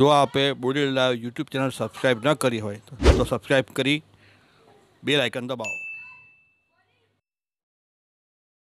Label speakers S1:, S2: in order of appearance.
S1: જો આપે body live YouTube channel subscribe ન કરી હોય તો સબસ્ક્રાઈબ કરી બે લાઇકન દબાવો